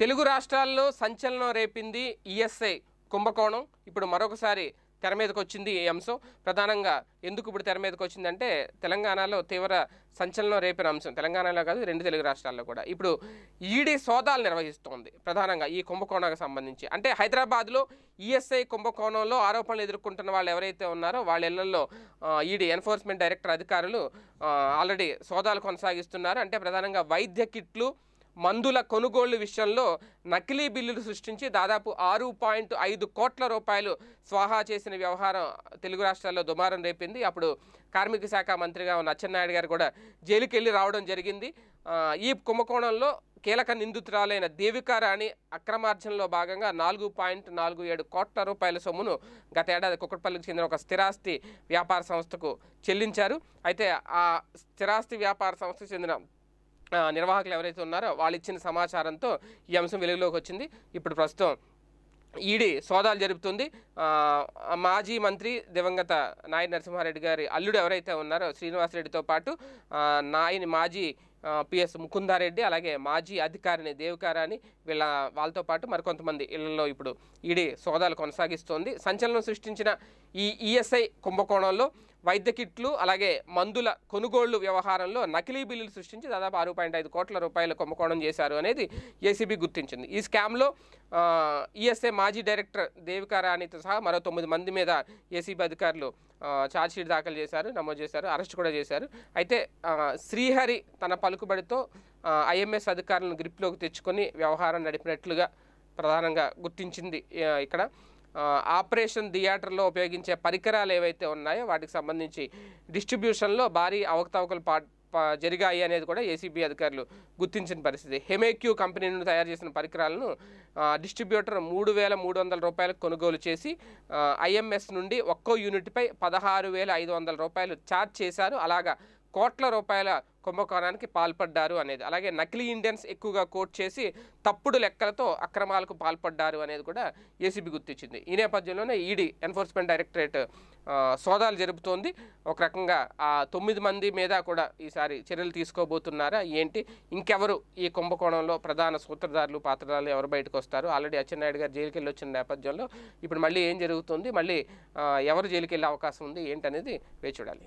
తెలుగు రాష్ట్రాల్లో సంచలనం రేపింది ఈఎస్ఐ కుంభకోణం ఇప్పుడు మరొకసారి తెర మీదకి వచ్చింది ఈ అంశం ప్రధానంగా ఎందుకు ఇప్పుడు తెర మీదకి వచ్చిందంటే తెలంగాణలో తీవ్ర సంచలనం రేపిన అంశం తెలంగాణలో కాదు రెండు తెలుగు రాష్ట్రాల్లో కూడా ఇప్పుడు ఈడీ సోదాలు నిర్వహిస్తోంది ప్రధానంగా ఈ కుంభకోణానికి సంబంధించి అంటే హైదరాబాద్లో ఈఎస్ఐ కుంభకోణంలో ఆరోపణలు ఎదుర్కొంటున్న వాళ్ళు ఎవరైతే ఉన్నారో వాళ్ళ ఇళ్లలో ఈడీ ఎన్ఫోర్స్మెంట్ డైరెక్టర్ అధికారులు ఆల్రెడీ సోదాలు కొనసాగిస్తున్నారు అంటే ప్రధానంగా వైద్య కిట్లు మందుల కొనుగోళ్ల విషయంలో నకిలీ బిల్లులు సృష్టించి దాదాపు ఆరు పాయింట్ ఐదు కోట్ల రూపాయలు స్వాహా చేసిన వ్యవహారం తెలుగు రాష్ట్రాల్లో దుమారం రేపింది అప్పుడు కార్మిక శాఖ మంత్రిగా ఉన్న అచ్చెన్నాయుడు గారు కూడా జైలుకి వెళ్ళి రావడం జరిగింది ఈ కుంభకోణంలో కీలక నిందితురాలైన దేవికా రాణి అక్రమార్జనలో భాగంగా నాలుగు పాయింట్ నాలుగు ఏడు కోట్ల రూపాయల సొమ్మును గత ఏడాది కుక్కట్పల్లికి చెందిన ఒక స్థిరాస్తి వ్యాపార సంస్థకు చెల్లించారు అయితే ఆ స్థిరాస్తి వ్యాపార సంస్థకు చెందిన నిర్వాహకులు ఎవరైతే ఉన్నారో వాళ్ళు ఇచ్చిన సమాచారంతో ఈ అంశం వెలుగులోకి వచ్చింది ఇప్పుడు ప్రస్తుతం ఈడీ సోదాలు జరుపుతుంది మాజీ మంత్రి దివంగత నాయని నరసింహారెడ్డి గారి అల్లుడు ఎవరైతే ఉన్నారో శ్రీనివాసరెడ్డితో పాటు నాయని మాజీ పిఎస్ ముకుందారెడ్డి అలాగే మాజీ అధికారిని దేవికారాని వీళ్ళ వాళ్ళతో పాటు మరికొంతమంది ఇళ్లలో ఇప్పుడు ఈడీ సోదాలు కొనసాగిస్తోంది సంచలనం సృష్టించిన ఈ ఈఎస్ఐ కుంభకోణంలో వైద్య కిట్లు అలాగే మందుల కొనుగోళ్లు వ్యవహారంలో నకిలీ బిల్లులు సృష్టించి దాదాపు ఆరు పాయింట్ ఐదు కోట్ల రూపాయల కుంభకోణం చేశారు అనేది ఏసీబీ గుర్తించింది ఈ స్కామ్లో ఈఎస్ఏ e మాజీ డైరెక్టర్ దేవికారాణితో సహా మరో తొమ్మిది మంది మీద ఏసీబీ అధికారులు ఛార్జ్షీట్ దాఖలు చేశారు నమోదు చేశారు అరెస్ట్ కూడా చేశారు అయితే శ్రీహరి తన పలుకుబడితో ఐఎంఎస్ అధికారులను గ్రిప్లోకి తెచ్చుకొని వ్యవహారం నడిపినట్లుగా ప్రధానంగా గుర్తించింది ఇక్కడ ఆపరేషన్ థియేటర్లో ఉపయోగించే పరికరాలు ఏవైతే ఉన్నాయో వాటికి సంబంధించి డిస్ట్రిబ్యూషన్లో భారీ అవకతవకలు పా జరిగాయి అనేది కూడా ఏసీబీ అధికారులు గుర్తించిన పరిస్థితి హెమేక్యూ కంపెనీ నుండి తయారు చేసిన పరికరాలను డిస్ట్రిబ్యూటర్ మూడు వేల మూడు వందల రూపాయలకు కొనుగోలు చేసి ఐఎంఎస్ నుండి ఒక్కో యూనిట్పై పదహారు వేల ఐదు వందల రూపాయలు ఛార్జ్ చేశారు అలాగా కోట్ల రూపాయల కుంభకోణానికి పాల్పడ్డారు అనేది అలాగే నకిలీ ఇండియన్స్ ఎక్కువగా కోట్ చేసి తప్పుడు లెక్కలతో అక్రమాలకు పాల్పడ్డారు అనేది కూడా ఏసీబీ గుర్తించింది ఈ నేపథ్యంలోనే ఈడీ ఎన్ఫోర్స్మెంట్ డైరెక్టరేట్ సోదాలు జరుపుతోంది ఒక రకంగా ఆ తొమ్మిది మంది మీద కూడా ఈసారి చర్యలు తీసుకోబోతున్నారా ఏంటి ఇంకెవరు ఈ కుంభకోణంలో ప్రధాన సూత్రధారులు పాత్రధారులు ఎవరు బయటకు వస్తారు ఆల్రెడీ అచ్చెన్నాయుడు గారు జైలుకి వెళ్ళి వచ్చిన నేపథ్యంలో ఇప్పుడు మళ్ళీ ఏం జరుగుతుంది మళ్ళీ ఎవరు జైలుకి వెళ్ళే అవకాశం ఉంది ఏంటనేది వేచి చూడాలి